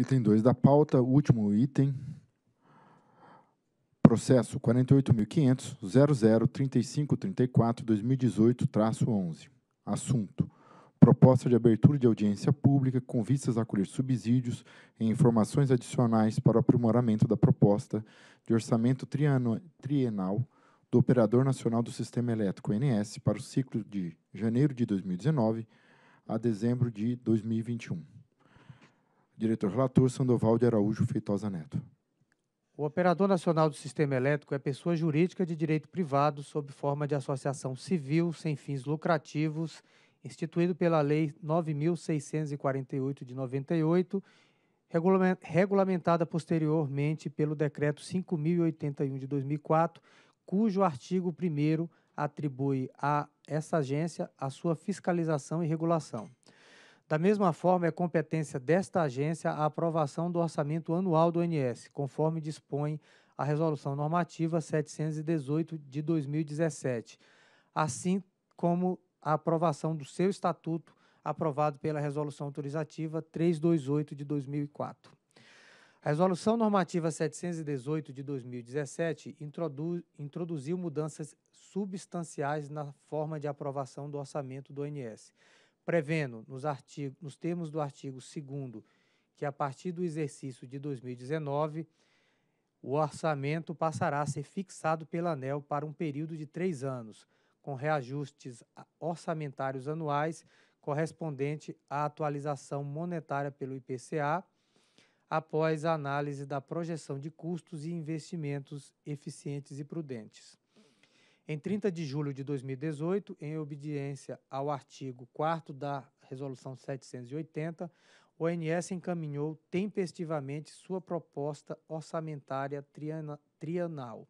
Item 2 da pauta, último item. Processo 48.500.003534-2018-11. Assunto: Proposta de abertura de audiência pública com vistas a colher subsídios e informações adicionais para o aprimoramento da proposta de orçamento trienal do Operador Nacional do Sistema Elétrico, ONS para o ciclo de janeiro de 2019 a dezembro de 2021. Diretor relator Sandoval de Araújo Feitosa Neto. O operador nacional do sistema elétrico é pessoa jurídica de direito privado sob forma de associação civil sem fins lucrativos, instituído pela Lei 9648 de 98, regulamentada posteriormente pelo decreto 5081 de 2004, cujo artigo 1 atribui a essa agência a sua fiscalização e regulação. Da mesma forma, é competência desta agência a aprovação do orçamento anual do ONS, conforme dispõe a Resolução Normativa 718 de 2017, assim como a aprovação do seu estatuto, aprovado pela Resolução Autorizativa 328 de 2004. A Resolução Normativa 718 de 2017 introduziu mudanças substanciais na forma de aprovação do orçamento do ONS prevendo, nos, artigos nos termos do artigo 2 que a partir do exercício de 2019, o orçamento passará a ser fixado pela ANEL para um período de três anos, com reajustes orçamentários anuais correspondente à atualização monetária pelo IPCA, após a análise da projeção de custos e investimentos eficientes e prudentes. Em 30 de julho de 2018, em obediência ao artigo 4 da Resolução 780, o ONS encaminhou tempestivamente sua proposta orçamentária trianal, trienal,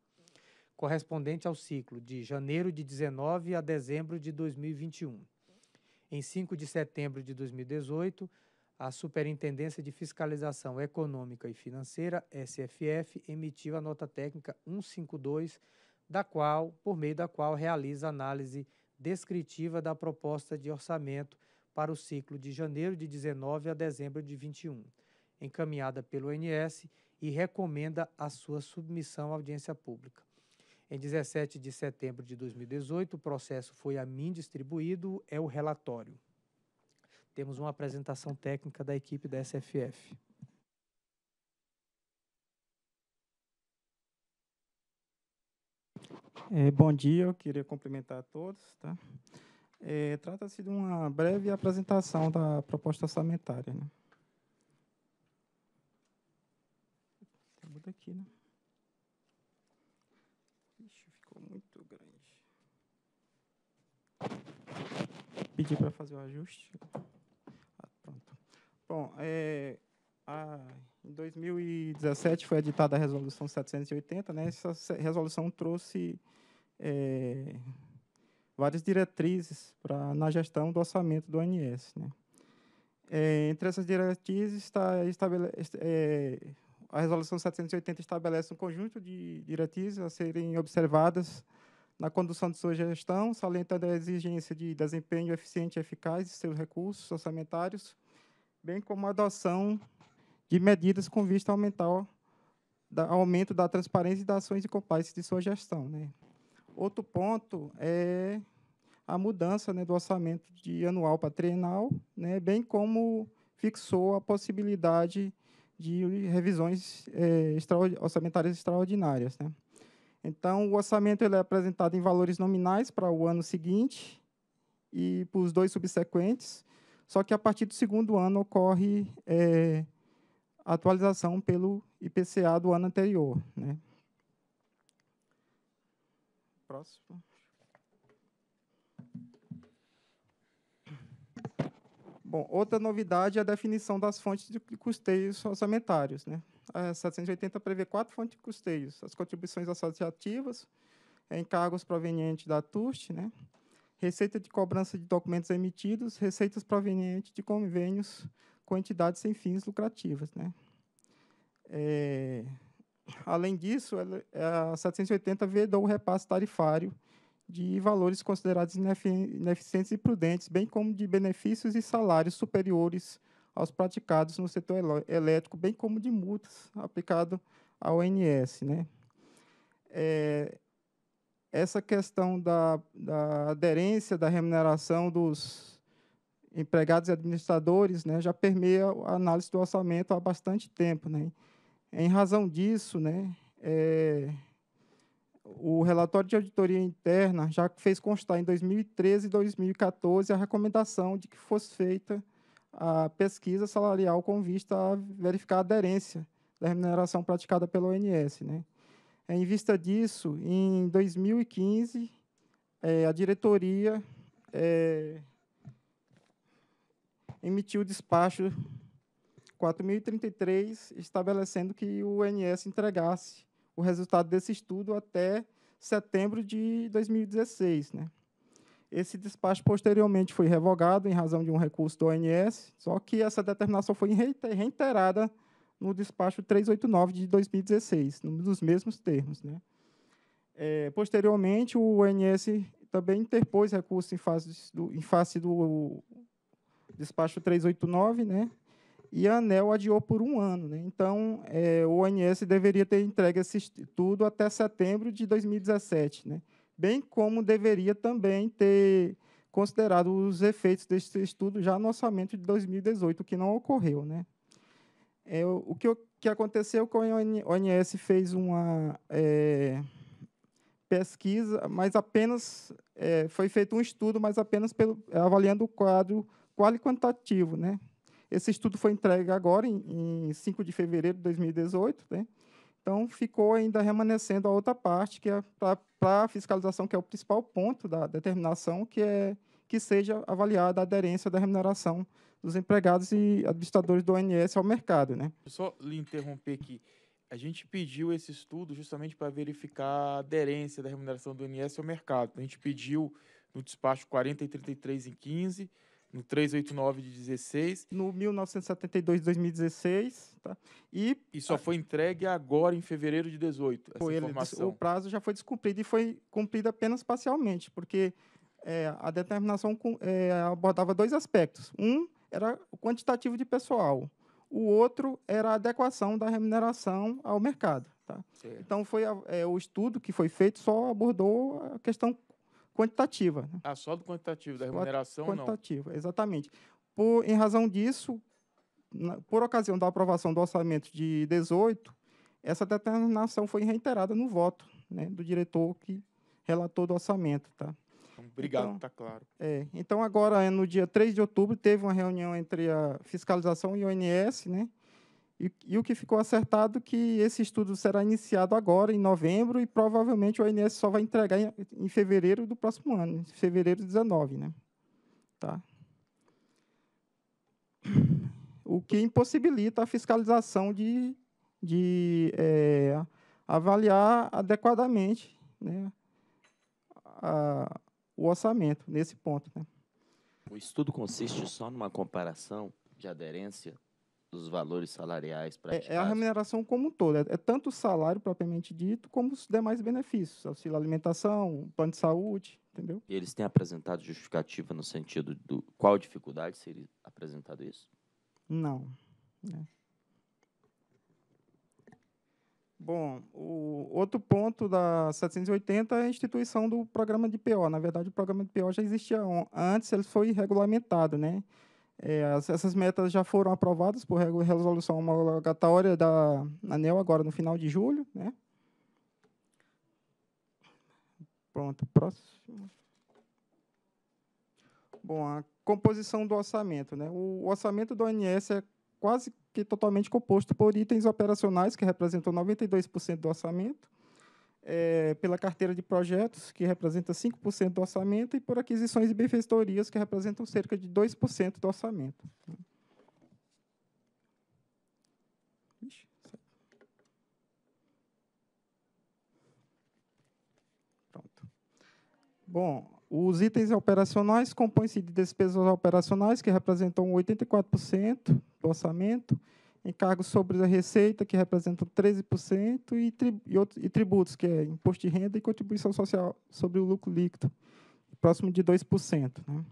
correspondente ao ciclo de janeiro de 19 a dezembro de 2021. Em 5 de setembro de 2018, a Superintendência de Fiscalização Econômica e Financeira, SFF, emitiu a nota técnica 152 da qual, por meio da qual realiza análise descritiva da proposta de orçamento para o ciclo de janeiro de 19 a dezembro de 21, encaminhada pelo ONS e recomenda a sua submissão à audiência pública. Em 17 de setembro de 2018, o processo foi a mim distribuído, é o relatório. Temos uma apresentação técnica da equipe da SFF. É, bom dia, eu queria cumprimentar a todos. Tá? É, Trata-se de uma breve apresentação da proposta orçamentária. Né? Aqui, né? Ixi, ficou muito grande. Pedi para fazer o ajuste. Ah, pronto. Bom, é, a, em 2017 foi editada a resolução 780, né? Essa resolução trouxe é, várias diretrizes pra, na gestão do orçamento do ANS. Né? É, entre essas diretrizes tá está É, a resolução 780 estabelece um conjunto de diretrizes a serem observadas na condução de sua gestão, salientando a exigência de desempenho eficiente e eficaz de seus recursos orçamentários, bem como a adoção de medidas com vista a aumentar o aumento da transparência das ações e compliance de sua gestão. Né? Outro ponto é a mudança né, do orçamento de anual para trienal, né, bem como fixou a possibilidade de revisões é, extra, orçamentárias extraordinárias. Né. Então, o orçamento ele é apresentado em valores nominais para o ano seguinte e para os dois subsequentes, só que a partir do segundo ano ocorre é, atualização pelo IPCA do ano anterior. Né. Próximo. Bom, outra novidade é a definição das fontes de custeios orçamentários. Né? A 780 prevê quatro fontes de custeios: as contribuições associativas, encargos provenientes da TUST, né? receita de cobrança de documentos emitidos, receitas provenientes de convênios com entidades sem fins lucrativas. Né? É, Além disso, é, a 780 vedou o repasse tarifário de valores considerados ineficientes e prudentes, bem como de benefícios e salários superiores aos praticados no setor elétrico, bem como de multas aplicado ao ONS. Né? É, essa questão da, da, aderência da remuneração dos empregados e administradores né, já permeia a análise do orçamento há bastante tempo. Né? Em razão disso, né, é, o relatório de auditoria interna já fez constar em 2013 e 2014 a recomendação de que fosse feita a pesquisa salarial com vista a verificar a aderência da remuneração praticada pelo ONS. Né? Em vista disso, em 2015, é, a diretoria é, emitiu o despacho 4.033, estabelecendo que o INS entregasse o resultado desse estudo até setembro de 2016. Né? Esse despacho posteriormente foi revogado em razão de um recurso do ONS, só que essa determinação foi reiterada no despacho 389 de 2016, nos mesmos termos. Né? É, posteriormente, o ONS também interpôs recurso em face do, em face do despacho 389, né? e a ANEL adiou por um ano. Né? Então, é, o ONS deveria ter entregue esse tudo até setembro de 2017, né? bem como deveria também ter considerado os efeitos deste estudo já no orçamento de 2018, o que não ocorreu. Né? É, o que, que aconteceu é que o ONS fez uma é, pesquisa, mas apenas é, foi feito um estudo, mas apenas pelo, avaliando o quadro qualitativo, né? Esse estudo foi entregue agora, em, em 5 de fevereiro de 2018, né? Então, ficou ainda remanescendo a outra parte, que é para a fiscalização, que é o principal ponto da determinação, que é que seja avaliada a aderência da remuneração dos empregados e administradores do ONS ao mercado. Né? Só lhe interromper aqui. A gente pediu esse estudo justamente para verificar a aderência da remuneração do ONS ao mercado. A gente pediu no despacho 40 e 33 em 15, no 389 de 16. No 1972 2016, tá? E, e só foi entregue agora em fevereiro de 18, essa ele, informação. O prazo já foi descumprido e foi cumprido apenas parcialmente, porque é, a determinação é, abordava dois aspectos. Um era o quantitativo de pessoal, o outro era a adequação da remuneração ao mercado. Tá? Então, foi a, é, o estudo que foi feito só abordou a questão quantitativa. Né? Ah, só do quantitativo, da remuneração, quantitativa, não? Quantitativa, exatamente. Por, em razão disso, na, por ocasião da aprovação do orçamento de 18, essa determinação foi reiterada no voto né, do diretor que relatou do orçamento. Tá? Então, obrigado, então, tá claro. É, então, agora, no dia 3 de outubro, teve uma reunião entre a fiscalização e o INS, né, e, e, o que ficou acertado é que esse estudo será iniciado agora, em novembro, e provavelmente o INS só vai entregar em, em fevereiro do próximo ano, em fevereiro de 19. Né? Tá? O que impossibilita a fiscalização de, de é, avaliar adequadamente né, a, o orçamento nesse ponto. Né? O estudo consiste só numa comparação de aderência dos valores salariais para É, é a remuneração como um todo, é, é, tanto o salário propriamente dito, como os demais benefícios, auxílio alimentação, plano de saúde, entendeu? E eles têm apresentado justificativa no sentido do qual dificuldade seria apresentado isso? Não. É. Bom, o outro ponto da 780 é a instituição do programa de PO. Na verdade, o programa de PO já existia antes, ele foi regulamentado, né? É, essas metas já foram aprovadas por resolução homologatória da ANEL agora no final de julho. Né? Pronto, próximo. Bom, a composição do orçamento. Né? O orçamento do ANS é quase que totalmente composto por itens operacionais, que representam 92% do orçamento, é, pela carteira de projetos, que representa 5% do orçamento, e por aquisições e benfeitorias, que representam cerca de 2% do orçamento. Pronto. Bom, os itens operacionais compõem-se de despesas operacionais, que representam 84% do orçamento, encargos sobre a receita, que representam 13%, e, tri, e, outros, e tributos, que é imposto de renda e contribuição social sobre o lucro líquido, próximo de 2%. Né?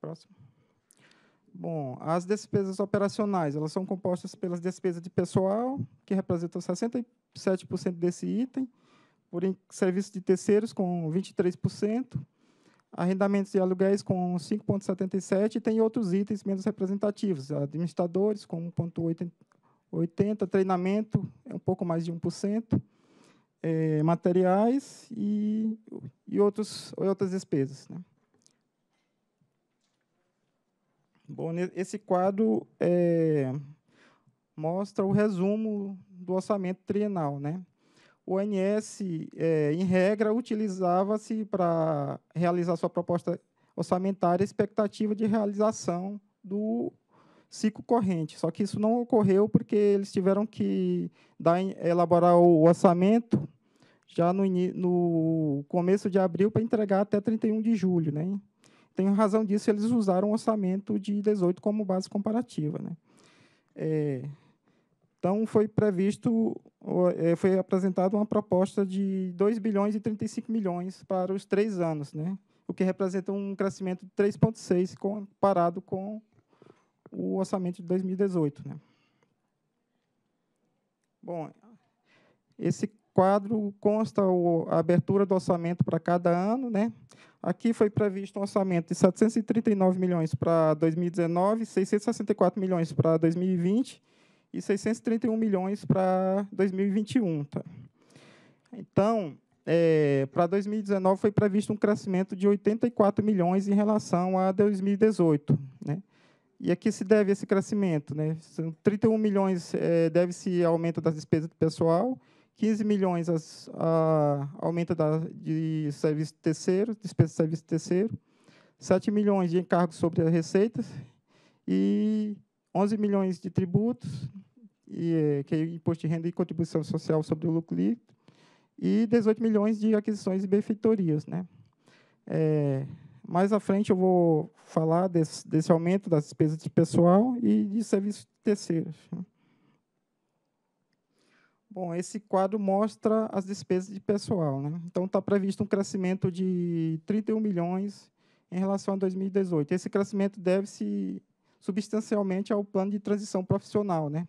Próximo. Bom, as despesas operacionais, elas são compostas pelas despesas de pessoal, que representam 67% desse item, por serviços de terceiros, com 23%, arrendamentos e aluguéis com 5,77 e tem outros itens menos representativos, administradores com 1,80, treinamento é um pouco mais de 1%, é, materiais e, e outros, outras despesas. Né? Bom, esse quadro é, mostra o resumo do orçamento trienal, né? o ONS, é, em regra, utilizava-se para realizar sua proposta orçamentária a expectativa de realização do ciclo corrente. Só que isso não ocorreu porque eles tiveram que dar, elaborar o orçamento já no, no começo de abril para entregar até 31 de julho. Né? Então, em razão disso, eles usaram o orçamento de 18 como base comparativa. Né? É, então, foi previsto, é, foi apresentada uma proposta de 2 bilhões e 35 milhões para os três anos, né? o que representa um crescimento de 3,6 comparado com o orçamento de 2018. Né? Bom, esse quadro consta a abertura do orçamento para cada ano. Né? Aqui foi previsto um orçamento de 739 milhões para 2019, 664 milhões para 2020 e 631 milhões para 2021. Tá? Então, é, para 2019 foi previsto um crescimento de 84 milhões em relação a 2018. Né? E a que se deve esse crescimento? Né? 31 milhões é, deve-se ao aumento das despesas do pessoal, 15 milhões as, a, aumento da, de serviço terceiro, despesa de serviço terceiro, 7 milhões de encargos sobre as receitas e 11 milhões de tributos, e, eh, que é imposto de renda e contribuição social sobre o lucro líquido, e 18 milhões de aquisições e benfeitorias. Né? É, mais à frente eu vou falar desse, desse aumento das despesas de pessoal e de serviços terceiros. Né? Bom, esse quadro mostra as despesas de pessoal. Né? Então, está previsto um crescimento de 31 milhões em relação a 2018. Esse crescimento deve-se substancialmente ao plano de transição profissional, né?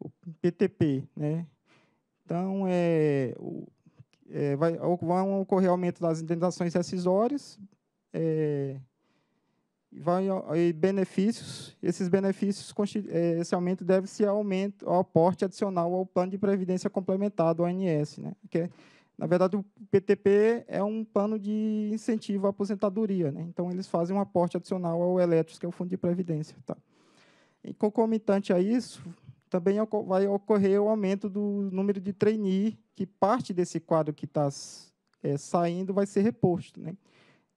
o PTP, né? Então, é, é, vai, vão ocorrer aumento das indenizações rescisórias, é, vai, e benefícios. Esses benefícios, é, esse aumento deve-se ao, aumento, ao aporte adicional ao plano de previdência complementar do ANS, né? Que é, na verdade, o PTP é um plano de incentivo à aposentadoria, né? Então, eles fazem um aporte adicional ao Eletros, que é o Fundo de Previdência, tá? E concomitante a isso, também vai ocorrer o aumento do número de trainee, que parte desse quadro que está é, saindo vai ser reposto. Né?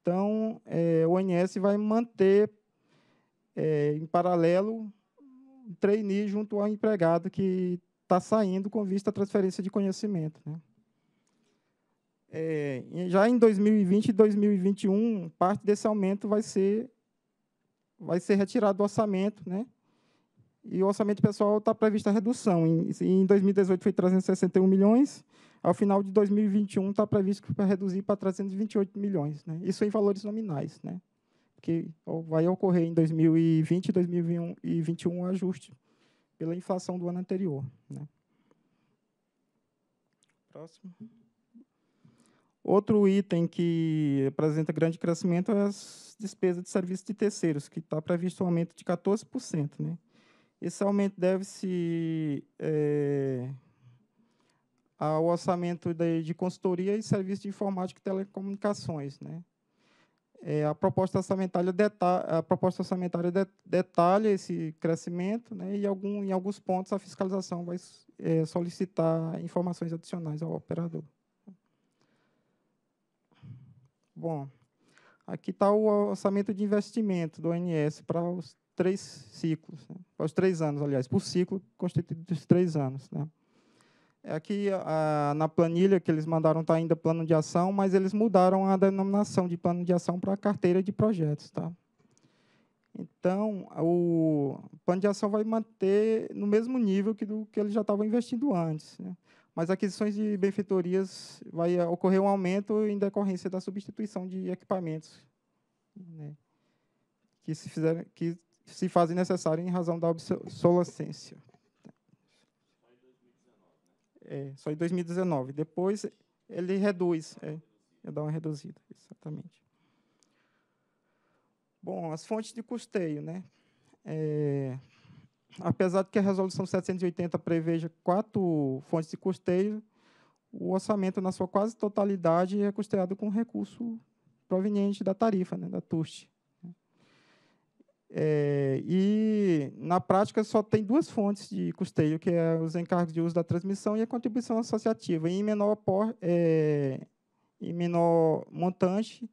Então, é, o ONS vai manter, é, em paralelo, o trainee junto ao empregado que está saindo com vista à transferência de conhecimento. Né? É, já em 2020 e 2021, parte desse aumento vai ser, vai ser retirado do orçamento, né? E o orçamento pessoal está prevista a redução. Em, em 2018 foi 361 milhões, ao final de 2021 está previsto para reduzir para 328 milhões. Né? Isso em valores nominais, né? que vai ocorrer em 2020 e 2021 um ajuste pela inflação do ano anterior. Né? Próximo. Outro item que apresenta grande crescimento é as despesas de serviços de terceiros, que está previsto um aumento de 14%. Né? Esse aumento deve-se é, ao orçamento de, de, consultoria e serviço de informática e telecomunicações. Né? É, a, proposta orçamentária detalha, a proposta orçamentária detalha esse crescimento né? e, algum, em alguns pontos, a fiscalização vai é, solicitar informações adicionais ao operador. Bom, aqui está o orçamento de investimento do ONS para os três ciclos, né? aos três anos, aliás, por ciclo constituído dos três anos. Né? É aqui a, na planilha que eles mandaram está ainda plano de ação, mas eles mudaram a denominação de plano de ação para carteira de projetos. Tá? Então, o plano de ação vai manter no mesmo nível que do que já estavam investindo antes. Né? Mas aquisições de benfeitorias vai eh, ocorrer um aumento em decorrência da substituição de equipamentos né? que, se fizeram, que se fazem necessárias em razão da obsolescência. É, só em 2019. Depois ele reduz, é, dá uma reduzida, exatamente. Bom, as fontes de custeio, né? É, apesar de que a resolução 780 preveja quatro fontes de custeio, o orçamento na sua quase totalidade é custeado com recurso proveniente da tarifa, né, da TUST. É, e, na prática, só tem duas fontes de custeio, que é os encargos de uso da transmissão e a contribuição associativa. E em menor, por, é, em menor montante,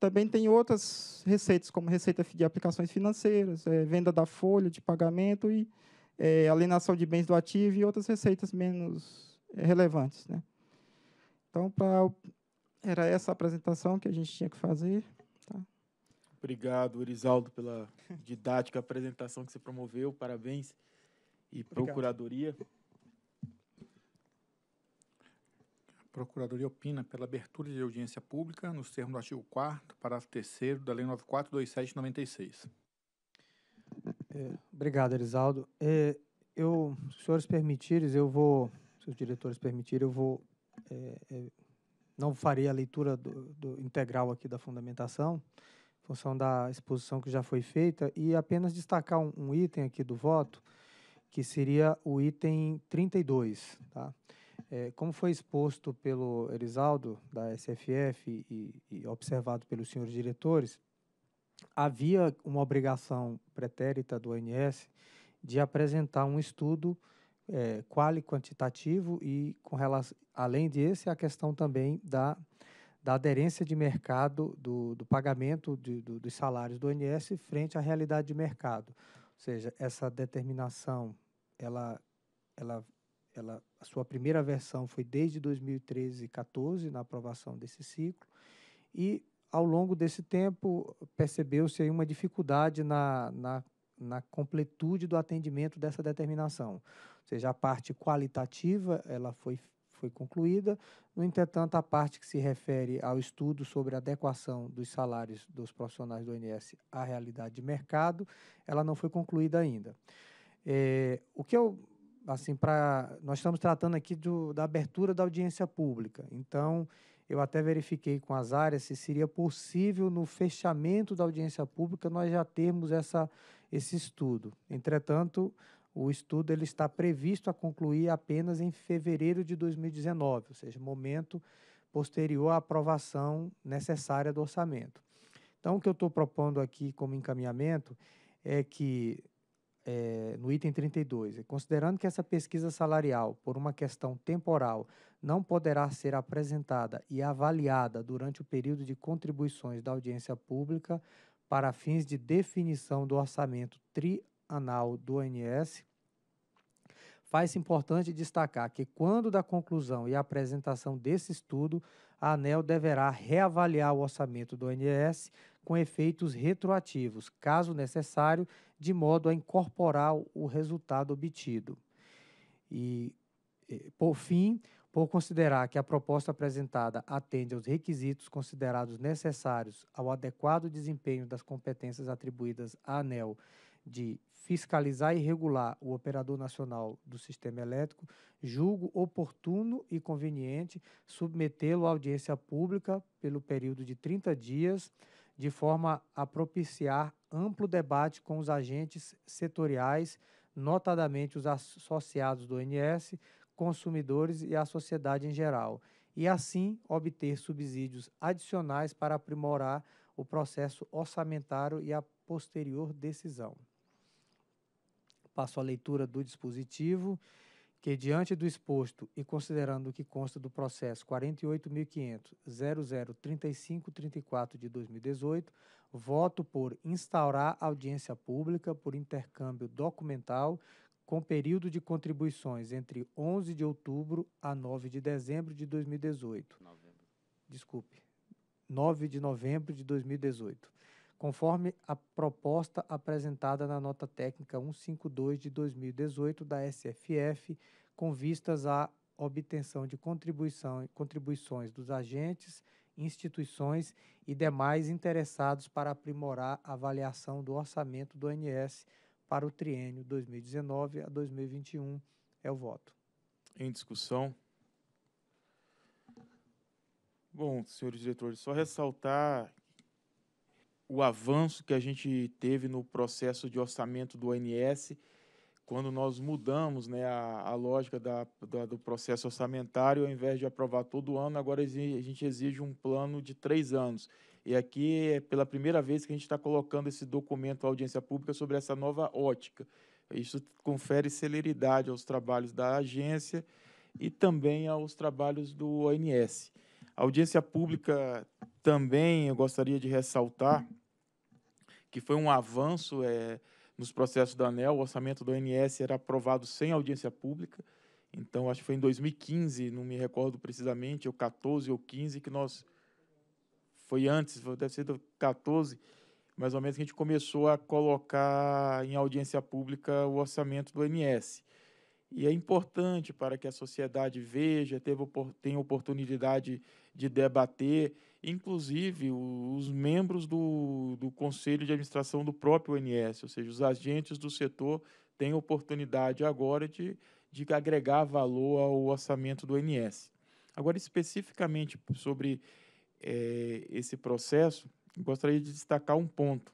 também tem outras receitas, como receita de aplicações financeiras, é, venda da folha de pagamento e é, alienação de bens do ativo e outras receitas menos é, relevantes. Né? Então, pra, era essa a apresentação que a gente tinha que fazer. Obrigado, Erisaldo, pela didática apresentação que você promoveu. Parabéns. E Obrigado. Procuradoria. A Procuradoria opina pela abertura de audiência pública nos termos do artigo 4 parágrafo 3 da Lei 942796. É, obrigado, Erisaldo. É, eu, se os senhores permitirem, eu vou, se os diretores permitirem, eu vou, é, é, não farei a leitura do, do integral aqui da fundamentação, função da exposição que já foi feita, e apenas destacar um, um item aqui do voto, que seria o item 32. Tá? É, como foi exposto pelo Erisaldo, da SFF, e, e observado pelos senhores diretores, havia uma obrigação pretérita do ONS de apresentar um estudo é, e quantitativo e com relação, além desse, a questão também da da aderência de mercado do, do pagamento de, do, dos salários do ONS frente à realidade de mercado. Ou seja, essa determinação, ela, ela, ela, a sua primeira versão foi desde 2013 e 14 na aprovação desse ciclo e ao longo desse tempo percebeu-se uma dificuldade na, na, na completude do atendimento dessa determinação. Ou seja, a parte qualitativa ela foi foi concluída. No entretanto, a parte que se refere ao estudo sobre a adequação dos salários dos profissionais do INSS à realidade de mercado, ela não foi concluída ainda. É, o que eu assim para nós estamos tratando aqui do, da abertura da audiência pública. Então, eu até verifiquei com as áreas se seria possível no fechamento da audiência pública nós já termos essa esse estudo. Entretanto, o estudo ele está previsto a concluir apenas em fevereiro de 2019, ou seja, momento posterior à aprovação necessária do orçamento. Então, o que eu estou propondo aqui como encaminhamento é que, é, no item 32, é, considerando que essa pesquisa salarial, por uma questão temporal, não poderá ser apresentada e avaliada durante o período de contribuições da audiência pública para fins de definição do orçamento trianal do ONS, Faz-se importante destacar que, quando da conclusão e apresentação desse estudo, a ANEL deverá reavaliar o orçamento do ONS com efeitos retroativos, caso necessário, de modo a incorporar o resultado obtido. E, eh, por fim, por considerar que a proposta apresentada atende aos requisitos considerados necessários ao adequado desempenho das competências atribuídas à ANEL de fiscalizar e regular o operador nacional do sistema elétrico, julgo oportuno e conveniente submetê-lo à audiência pública pelo período de 30 dias, de forma a propiciar amplo debate com os agentes setoriais, notadamente os associados do ONS, consumidores e a sociedade em geral, e assim obter subsídios adicionais para aprimorar o processo orçamentário e a posterior decisão. Passo a leitura do dispositivo que, diante do exposto e considerando o que consta do processo 48.500.003534 de 2018, voto por instaurar audiência pública por intercâmbio documental com período de contribuições entre 11 de outubro a 9 de dezembro de 2018. Novembro. Desculpe. 9 de novembro de 2018 conforme a proposta apresentada na nota técnica 152 de 2018 da SFF, com vistas à obtenção de contribuição, contribuições dos agentes, instituições e demais interessados para aprimorar a avaliação do orçamento do ANS para o triênio 2019 a 2021. É o voto. Em discussão. Bom, senhores diretores, só ressaltar o avanço que a gente teve no processo de orçamento do ONS, quando nós mudamos né, a, a lógica da, da, do processo orçamentário, ao invés de aprovar todo ano, agora a gente exige um plano de três anos. E aqui é pela primeira vez que a gente está colocando esse documento à audiência pública sobre essa nova ótica. Isso confere celeridade aos trabalhos da agência e também aos trabalhos do ONS. A audiência pública também, eu gostaria de ressaltar, que foi um avanço é, nos processos da ANEL. O orçamento do ONS era aprovado sem audiência pública. Então, acho que foi em 2015, não me recordo precisamente, ou 14 ou 15, que nós. Foi antes, deve ser 14, mais ou menos, que a gente começou a colocar em audiência pública o orçamento do ONS. E é importante para que a sociedade veja, teve, tenha oportunidade de debater inclusive os membros do, do conselho de administração do próprio ONS, ou seja, os agentes do setor têm oportunidade agora de, de agregar valor ao orçamento do ONS. Agora, especificamente sobre é, esse processo, gostaria de destacar um ponto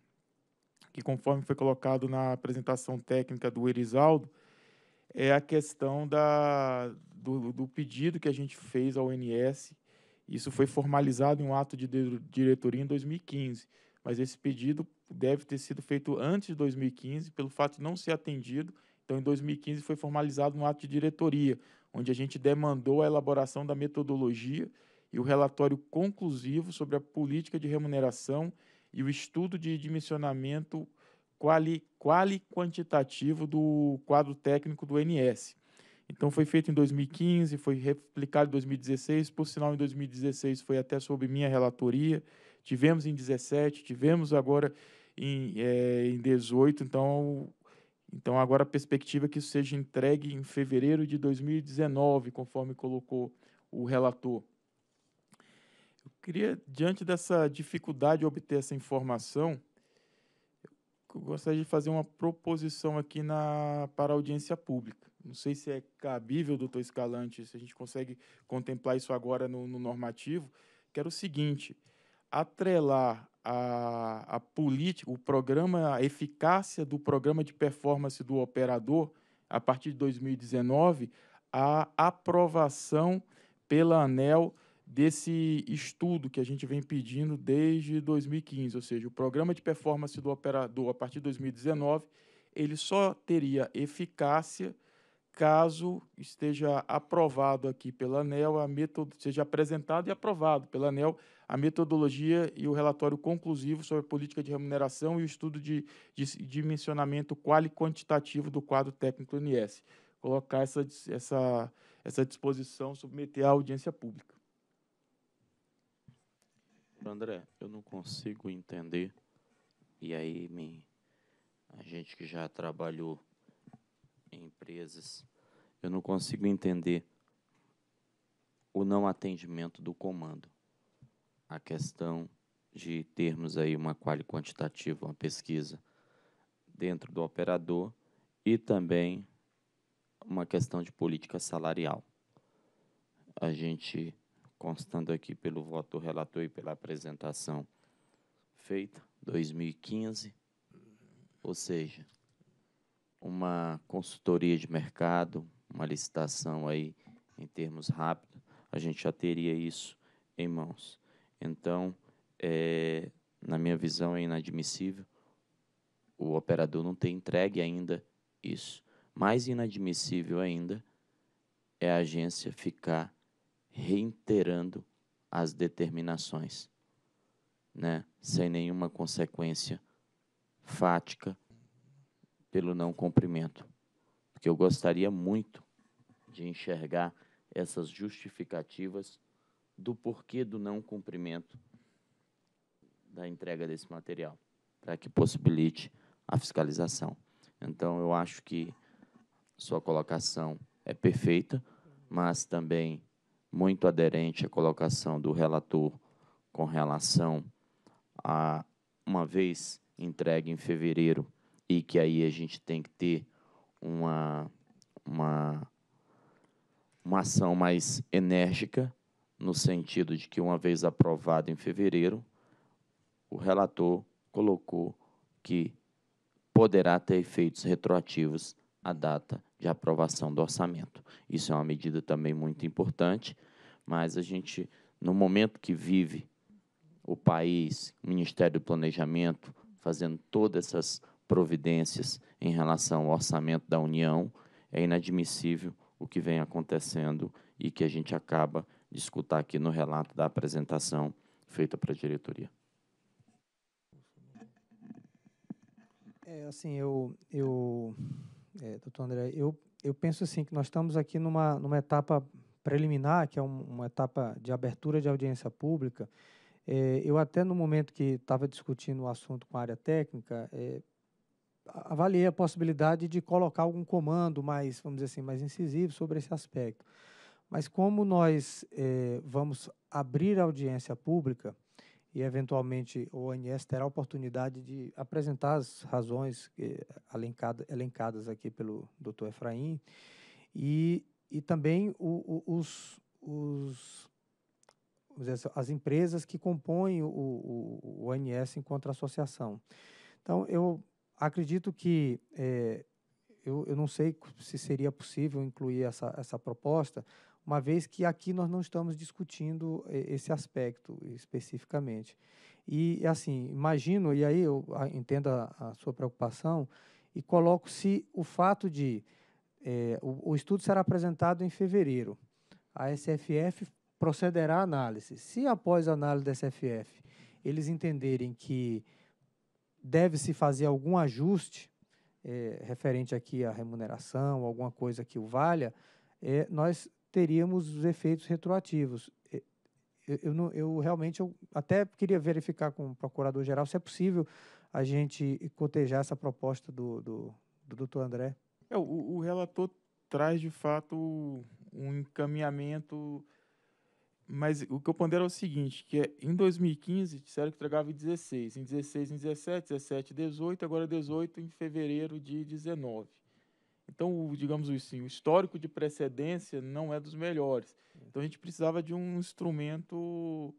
que, conforme foi colocado na apresentação técnica do Erisaldo, é a questão da, do, do pedido que a gente fez ao ONS isso foi formalizado em um ato de diretoria em 2015, mas esse pedido deve ter sido feito antes de 2015, pelo fato de não ser atendido. Então, em 2015, foi formalizado um ato de diretoria, onde a gente demandou a elaboração da metodologia e o relatório conclusivo sobre a política de remuneração e o estudo de dimensionamento quali, quali quantitativo do quadro técnico do NS. Então foi feito em 2015, foi replicado em 2016, por sinal em 2016 foi até sob minha relatoria, tivemos em 17, tivemos agora em, é, em 18, então, então agora a perspectiva é que isso seja entregue em fevereiro de 2019, conforme colocou o relator. Eu queria, diante dessa dificuldade de obter essa informação, eu gostaria de fazer uma proposição aqui na, para a audiência pública. Não sei se é cabível, doutor Escalante, se a gente consegue contemplar isso agora no, no normativo, que era o seguinte: atrelar a, a política, o programa, a eficácia do programa de performance do operador a partir de 2019, à aprovação pela ANEL desse estudo que a gente vem pedindo desde 2015, ou seja, o programa de performance do operador a partir de 2019, ele só teria eficácia caso esteja aprovado aqui pela ANEL, a metodo, seja apresentado e aprovado pela ANEL a metodologia e o relatório conclusivo sobre a política de remuneração e o estudo de, de, de dimensionamento quali quantitativo do quadro técnico do INS. Colocar essa, essa, essa disposição, submeter à audiência pública. André, eu não consigo entender, e aí me, a gente que já trabalhou em empresas, eu não consigo entender o não atendimento do comando. A questão de termos aí uma quali quantitativa, uma pesquisa dentro do operador e também uma questão de política salarial. A gente, constando aqui pelo voto do relator e pela apresentação feita, 2015, ou seja, uma consultoria de mercado, uma licitação aí em termos rápidos, a gente já teria isso em mãos. Então, é, na minha visão, é inadmissível o operador não ter entregue ainda isso. Mais inadmissível ainda é a agência ficar reiterando as determinações, né, sem nenhuma consequência fática pelo não cumprimento. Porque eu gostaria muito de enxergar essas justificativas do porquê do não cumprimento da entrega desse material, para que possibilite a fiscalização. Então, eu acho que sua colocação é perfeita, mas também muito aderente à colocação do relator com relação a, uma vez entregue em fevereiro e que aí a gente tem que ter uma, uma, uma ação mais enérgica, no sentido de que, uma vez aprovado em fevereiro, o relator colocou que poderá ter efeitos retroativos à data de aprovação do orçamento. Isso é uma medida também muito importante, mas a gente, no momento que vive o país, o Ministério do Planejamento, fazendo todas essas providências em relação ao orçamento da União, é inadmissível o que vem acontecendo e que a gente acaba de escutar aqui no relato da apresentação feita para a diretoria. É, assim, eu, eu é, doutor André, eu, eu penso assim que nós estamos aqui numa, numa etapa preliminar, que é um, uma etapa de abertura de audiência pública. É, eu até no momento que estava discutindo o assunto com a área técnica, é, avaliei a possibilidade de colocar algum comando mais, vamos dizer assim, mais incisivo sobre esse aspecto. Mas como nós eh, vamos abrir a audiência pública e, eventualmente, o ONS terá a oportunidade de apresentar as razões eh, elencadas aqui pelo doutor Efraim e, e também o, o, os, os assim, as empresas que compõem o, o, o ONS enquanto associação. Então, eu acredito que é, eu, eu, não sei se seria possível incluir essa, essa proposta, uma vez que aqui nós não estamos discutindo é, esse aspecto especificamente. E, é assim, imagino, e aí eu entendo a, a sua preocupação, e coloco se o fato de. É, o, o estudo será apresentado em fevereiro. A SFF procederá à análise. Se após a análise da SFF eles entenderem que deve-se fazer algum ajuste é, referente aqui à remuneração, alguma coisa que o valha, é, nós teríamos os efeitos retroativos. Eh, eu, eu, não, eu realmente eu até queria verificar com o procurador-geral se é possível a gente cotejar essa proposta do, do, do doutor André. É, o, o relator traz, de fato, um encaminhamento mas o que eu pondero é o seguinte, que é, em 2015 disseram que entregava em 16, em 16, em 17, 17, 18, agora 18 é em fevereiro de 19. Então, o, digamos assim, o histórico de precedência não é dos melhores. Então, a gente precisava de um instrumento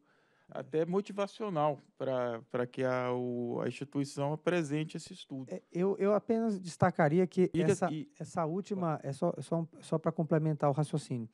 até motivacional para que a, o, a instituição apresente esse estudo. É, eu, eu apenas destacaria que e essa, e... essa última, é só, só, só para complementar o raciocínio,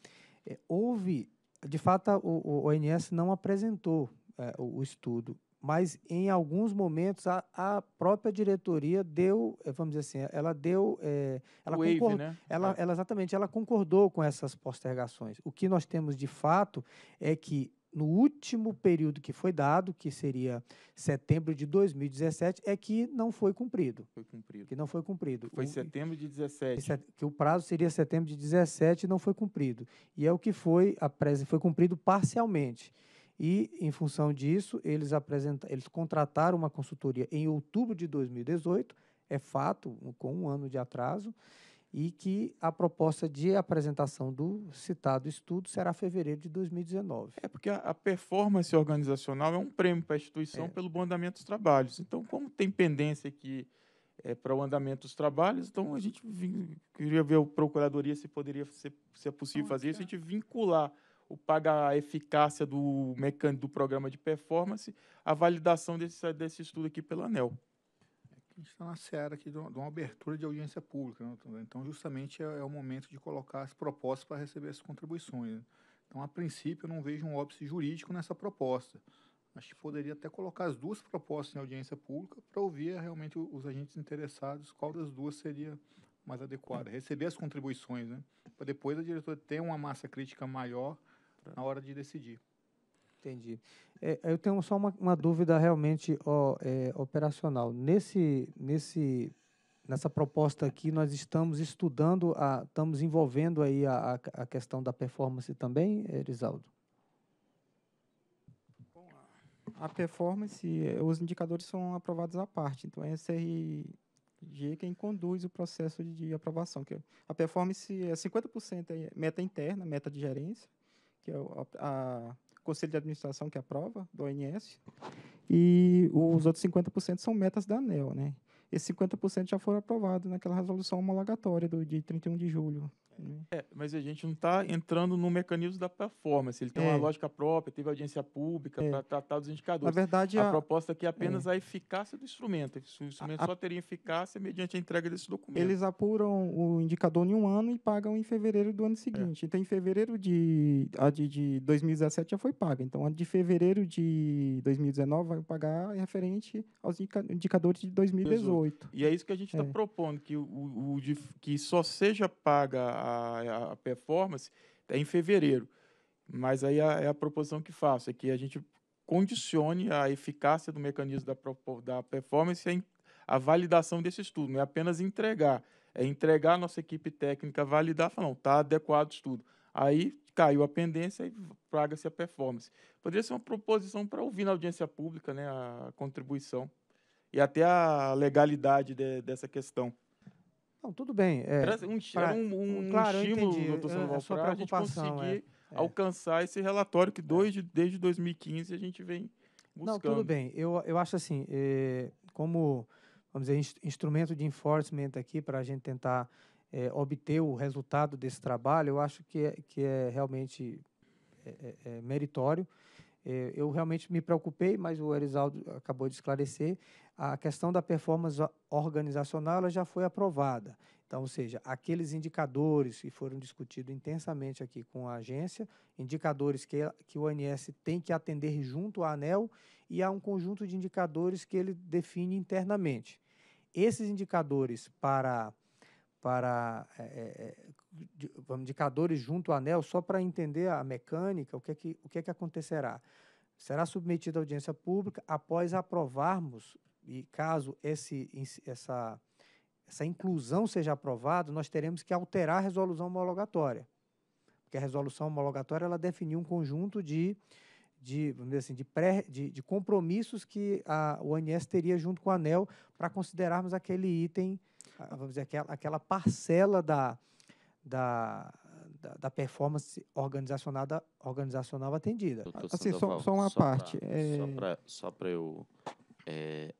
é, houve de fato, o, o ONS não apresentou é, o, o, estudo, mas em alguns momentos a, a, própria diretoria deu, é, vamos dizer assim, ela deu, é, ela, Wave, né? ela, é. ela exatamente, ela concordou com essas postergações. O que nós temos de fato é que no último período que foi dado, que seria setembro de 2017, é que não foi cumprido. Foi cumprido. Que não foi cumprido. Foi o, setembro de 17. Que o prazo seria setembro de 17 e não foi cumprido. E é o que foi, a presa foi cumprido parcialmente. E, em função disso, eles, eles contrataram uma consultoria em outubro de 2018, é fato, com um ano de atraso, e que a proposta de apresentação do citado estudo será fevereiro de 2019. É, porque a, a performance organizacional é um prêmio para a instituição é. pelo bom andamento dos trabalhos. Então, como tem pendência aqui é, para o andamento dos trabalhos, então a gente vim, queria ver a Procuradoria se poderia se, se é possível fazer isso, a gente vincular o pagar a eficácia do mecânico do programa de performance, a validação desse, desse estudo aqui pela ANEL gente está na seara aqui de uma, de uma, abertura de audiência pública. Né? Então, justamente, é, é, o momento de colocar as propostas para receber as contribuições. Né? Então, a princípio, eu não vejo um óbice jurídico nessa proposta. Acho que poderia até colocar as duas propostas em audiência pública para ouvir é, realmente os agentes interessados qual das duas seria mais adequada. Receber as contribuições, né? para depois a diretora ter uma massa crítica maior na hora de decidir. Entendi. É, eu tenho só uma, uma dúvida realmente ó, é, operacional. Nesse, nesse, nessa proposta aqui, nós estamos estudando, a, estamos envolvendo aí a, a, questão da performance também, Erisaldo? A performance, eh, os indicadores são aprovados à parte. Então, é a SRG quem conduz o processo de aprovação. Que é, a performance é 50% é meta interna, meta de gerência, que é a, a conselho de administração que aprova, do ONS, e os outros 50% são metas da ANEL. Né? esses 50% já foram aprovados naquela resolução homologatória do dia 31 de julho. É, mas a gente não está entrando no mecanismo da performance. Ele tem é. uma lógica própria, teve audiência pública é. para tratar dos indicadores. Na verdade, a, a... proposta aqui é apenas é. a eficácia do instrumento. O instrumento a... só teria eficácia mediante a entrega desse documento. Eles apuram o indicador em um ano e pagam em fevereiro do ano seguinte. É. Então, em fevereiro de, a de, de 2017 já foi paga. Então, a de fevereiro de 2019 vai pagar referente aos indicadores de 2018. 8. E é isso que a gente está é. propondo, que, o, o, que só seja paga a, a performance é em fevereiro. Mas aí a, é, é a proposição que faço, é que a gente condicione a eficácia do mecanismo da, da performance em a validação desse estudo. Não é apenas entregar, é entregar a nossa equipe técnica, validar, falar, não, está adequado o estudo. Aí caiu a pendência e praga-se a performance. Poderia ser uma proposição para ouvir na audiência pública né, a contribuição e até a legalidade de, dessa questão. Não, tudo bem. É, era assim, um, pra, era um, um claro, estímulo eu entendi, é, é para a gente conseguir é, é, alcançar esse relatório que desde, desde 2015 a gente vem buscando. Não, tudo bem. Eu, eu acho assim, como vamos dizer, instrumento de enforcement aqui para a gente tentar é, obter o resultado desse trabalho, eu acho que é, que é realmente é, é meritório. É, eu realmente me preocupei, mas o Erizaldo acabou de esclarecer, a questão da performance organizacional ela já foi aprovada. Então, ou seja, aqueles indicadores que foram discutidos intensamente aqui com a agência, indicadores que, que o ANS tem que atender junto à ANEL e há um conjunto de indicadores que ele define internamente. Esses indicadores para, para é, é, é indicadores junto ao anel só para entender a mecânica, o que é que, o que, é que acontecerá. Será submetido à audiência pública após aprovarmos, e caso esse, essa, essa inclusão seja aprovada, nós teremos que alterar a resolução homologatória. Porque a resolução homologatória ela definiu um conjunto de, de, vamos dizer assim, de, pré, de, de compromissos que a ONS teria junto com o ANEL para considerarmos aquele item, vamos dizer, aquela, aquela parcela da, da, da, da, performance organizacional, organizacional atendida. Doutor assim, Sandoval, só, só, uma só parte. É pra, é... Só para eu é,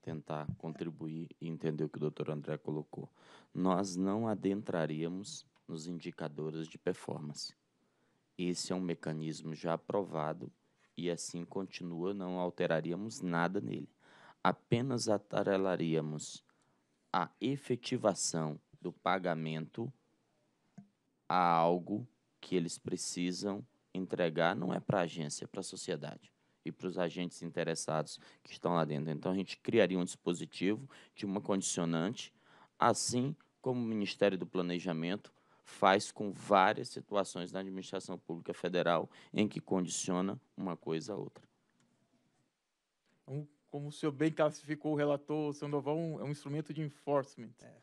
tentar contribuir e entender o que o doutor André colocou. Nós não adentraríamos nos indicadores de performance. Esse é um mecanismo já aprovado e assim continua, não alteraríamos nada nele. Apenas atarelaríamos a efetivação do pagamento há algo que eles precisam entregar, não é para a agência, é para a sociedade e para os agentes interessados que estão lá dentro. Então, a gente criaria um dispositivo de uma condicionante, assim como o Ministério do Planejamento faz com várias situações na administração pública federal em que condiciona uma coisa a outra. Como o senhor bem classificou o relator Sandoval, é um instrumento de enforcement. É.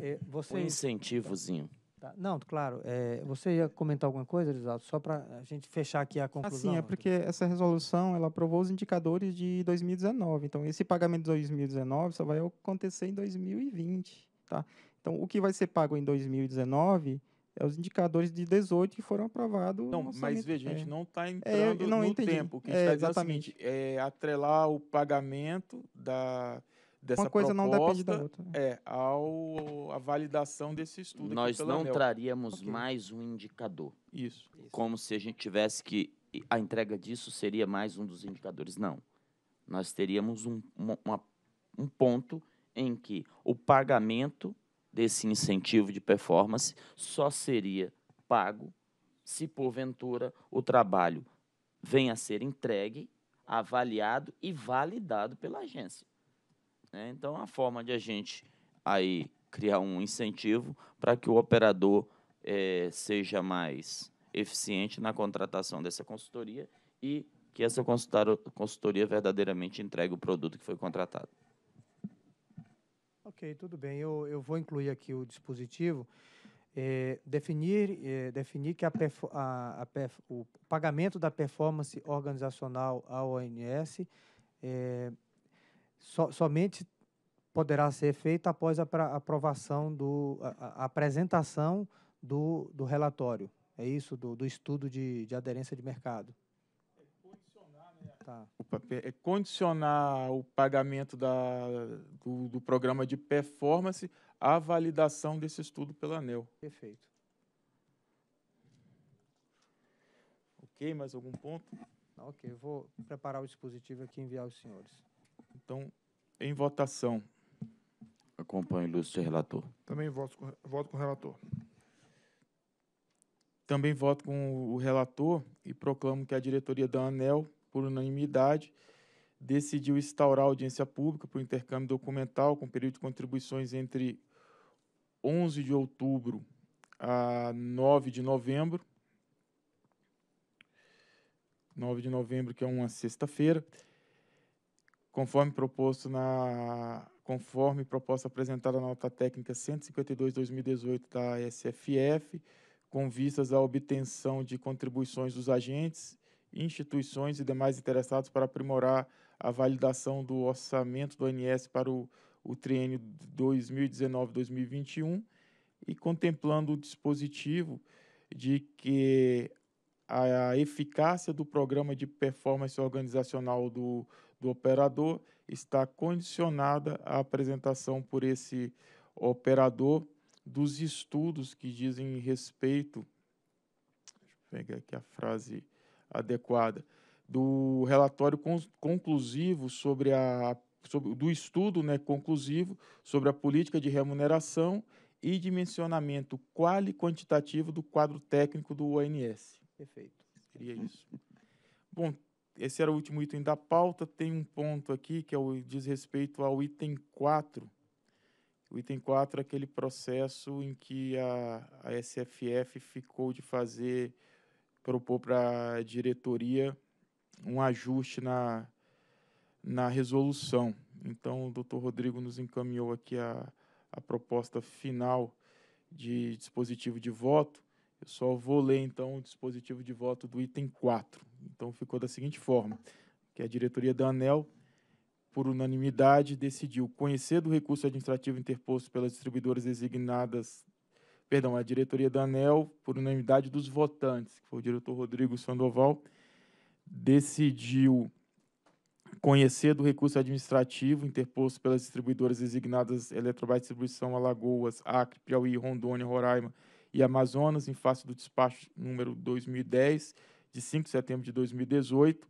É, Um incentivozinho. Tá. Não, claro. É, você ia comentar alguma coisa, Elisaldo, só para a gente fechar aqui a conclusão? Ah, sim, é porque essa resolução ela aprovou os indicadores de 2019. Então, esse pagamento de 2019 só vai acontecer em 2020. Tá? Então, o que vai ser pago em 2019 é os indicadores de 18 que foram aprovados. Não, mas veja, a gente não está entrando é, não tá é, no entendi. tempo. O que a gente está é, tá é exatamente. Seguinte, é atrelar o pagamento da dessa Uma coisa proposta, não depende da outra. Né? É, ao, a validação desse estudo. Nós não ANEL. traríamos okay. mais um indicador. Isso. Como Isso. se a gente tivesse que. A entrega disso seria mais um dos indicadores. Não. Nós teríamos um, uma, um ponto em que o pagamento desse incentivo de performance só seria pago se porventura o trabalho venha a ser entregue, avaliado e validado pela agência. Né? Então, é uma forma de a gente aí criar um incentivo para que o operador é, seja mais eficiente na contratação dessa consultoria e que essa consultoria verdadeiramente entregue o produto que foi contratado. Ok, tudo bem. Eu, eu vou incluir aqui o dispositivo. É, definir, é, definir que a, a, a o pagamento da performance organizacional à ONS é, so, somente poderá ser feita após a aprovação do a, a apresentação do, do relatório. É isso, do, do estudo de, de aderência de mercado. É condicionar, né? tá. é condicionar o pagamento da, do, do programa de performance à validação desse estudo pela ANEL. Perfeito. Ok, mais algum ponto? Ok, vou preparar o dispositivo aqui e enviar aos senhores. Então, em votação. Acompanho, ilustre relator. Também voto com, voto com o relator. Também voto com o relator e proclamo que a diretoria da ANEL, por unanimidade, decidiu instaurar audiência pública para o intercâmbio documental com período de contribuições entre 11 de outubro a 9 de novembro. 9 de novembro, que é uma sexta-feira, conforme proposto na conforme proposta apresentada na nota técnica 152/2018 da SFF, com vistas à obtenção de contribuições dos agentes, instituições e demais interessados para aprimorar a validação do orçamento do ANS para o, o triênio 2019-2021 e contemplando o dispositivo de que a eficácia do programa de performance organizacional do, do operador está condicionada à apresentação por esse operador dos estudos que dizem respeito. Deixa eu pegar aqui a frase adequada do relatório conclusivo sobre a sobre, do estudo né, conclusivo sobre a política de remuneração e dimensionamento e quantitativo do quadro técnico do ONS. Perfeito. Seria isso. Bom, esse era o último item da pauta. Tem um ponto aqui que é o, diz respeito ao item 4. O item 4 é aquele processo em que a, a SFF ficou de fazer, propor para a diretoria um ajuste na, na resolução. Então, o doutor Rodrigo nos encaminhou aqui a, a proposta final de dispositivo de voto eu só vou ler, então, o dispositivo de voto do item 4. Então, ficou da seguinte forma, que a diretoria da ANEL, por unanimidade, decidiu conhecer do recurso administrativo interposto pelas distribuidoras designadas, perdão, a diretoria da ANEL, por unanimidade dos votantes, que foi o diretor Rodrigo Sandoval, decidiu conhecer do recurso administrativo interposto pelas distribuidoras designadas Eletrobras Distribuição Alagoas, Acre, Piauí, Rondônia, Roraima, e Amazonas, em face do despacho número 2010, de 5 de setembro de 2018,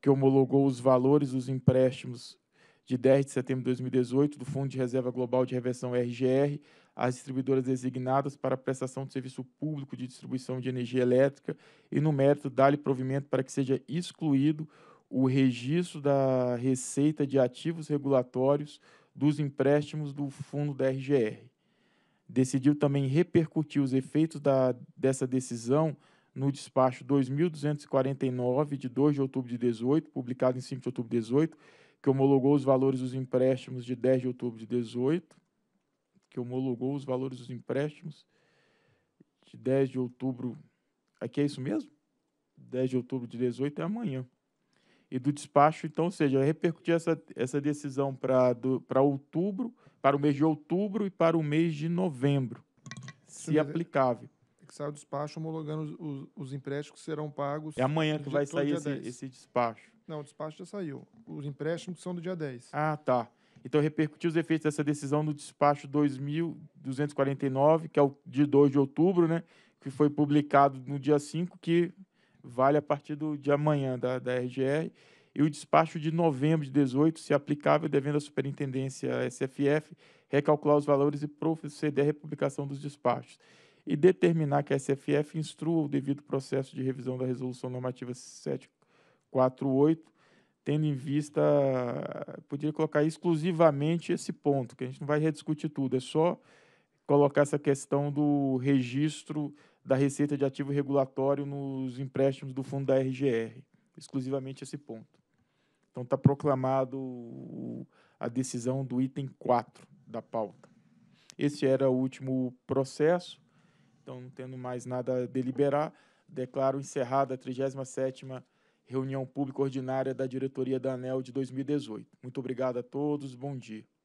que homologou os valores dos empréstimos de 10 de setembro de 2018 do Fundo de Reserva Global de Reversão RGR às distribuidoras designadas para a prestação de serviço público de distribuição de energia elétrica e, no mérito, dá-lhe provimento para que seja excluído o registro da receita de ativos regulatórios dos empréstimos do fundo da RGR decidiu também repercutir os efeitos da, dessa decisão no despacho 2249 de 2 de outubro de 18, publicado em 5 de outubro de 18, que homologou os valores dos empréstimos de 10 de outubro de 18, que homologou os valores dos empréstimos de 10 de outubro. Aqui é isso mesmo? 10 de outubro de 18 é amanhã e do despacho. Então, ou seja, repercutir essa, essa decisão para outubro, para o mês de outubro e para o mês de novembro, se Sim, aplicável. É que sai o despacho homologando os, os, empréstimos que serão pagos. É amanhã que vai sair esse, esse, despacho. Não, o despacho já saiu. Os empréstimos são do dia 10. Ah, tá. Então, repercutir os efeitos dessa decisão no despacho 2249, que é o de 2 de outubro, né? Que foi publicado no dia 5, que vale a partir do, de amanhã da, da RGR, e o despacho de novembro de 18, se aplicável, devendo à superintendência SFF recalcular os valores e proceder à republicação dos despachos e determinar que a SFF instrua o devido processo de revisão da Resolução Normativa 748, tendo em vista, poderia colocar exclusivamente esse ponto, que a gente não vai rediscutir tudo, é só colocar essa questão do registro da receita de ativo regulatório nos empréstimos do fundo da RGR, exclusivamente esse ponto. Então está proclamado a decisão do item 4 da pauta. Esse era o último processo, então não tendo mais nada a deliberar, declaro encerrada a 37ª reunião pública ordinária da diretoria da ANEL de 2018. Muito obrigado a todos, bom dia.